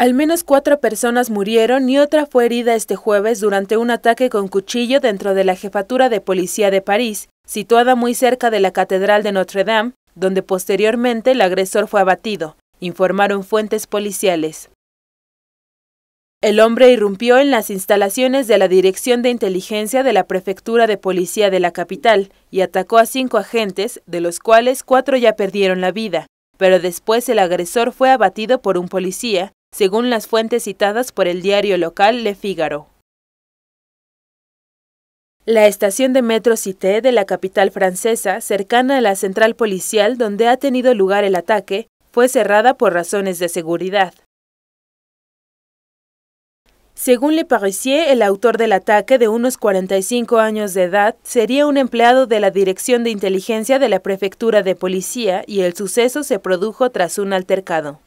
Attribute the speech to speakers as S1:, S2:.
S1: Al menos cuatro personas murieron y otra fue herida este jueves durante un ataque con cuchillo dentro de la jefatura de policía de París, situada muy cerca de la Catedral de Notre Dame, donde posteriormente el agresor fue abatido, informaron fuentes policiales. El hombre irrumpió en las instalaciones de la Dirección de Inteligencia de la Prefectura de Policía de la capital y atacó a cinco agentes, de los cuales cuatro ya perdieron la vida, pero después el agresor fue abatido por un policía, según las fuentes citadas por el diario local Le Figaro. La estación de metro Cité de la capital francesa, cercana a la central policial donde ha tenido lugar el ataque, fue cerrada por razones de seguridad. Según Le Parisier, el autor del ataque de unos 45 años de edad sería un empleado de la Dirección de Inteligencia de la Prefectura de Policía y el suceso se produjo tras un altercado.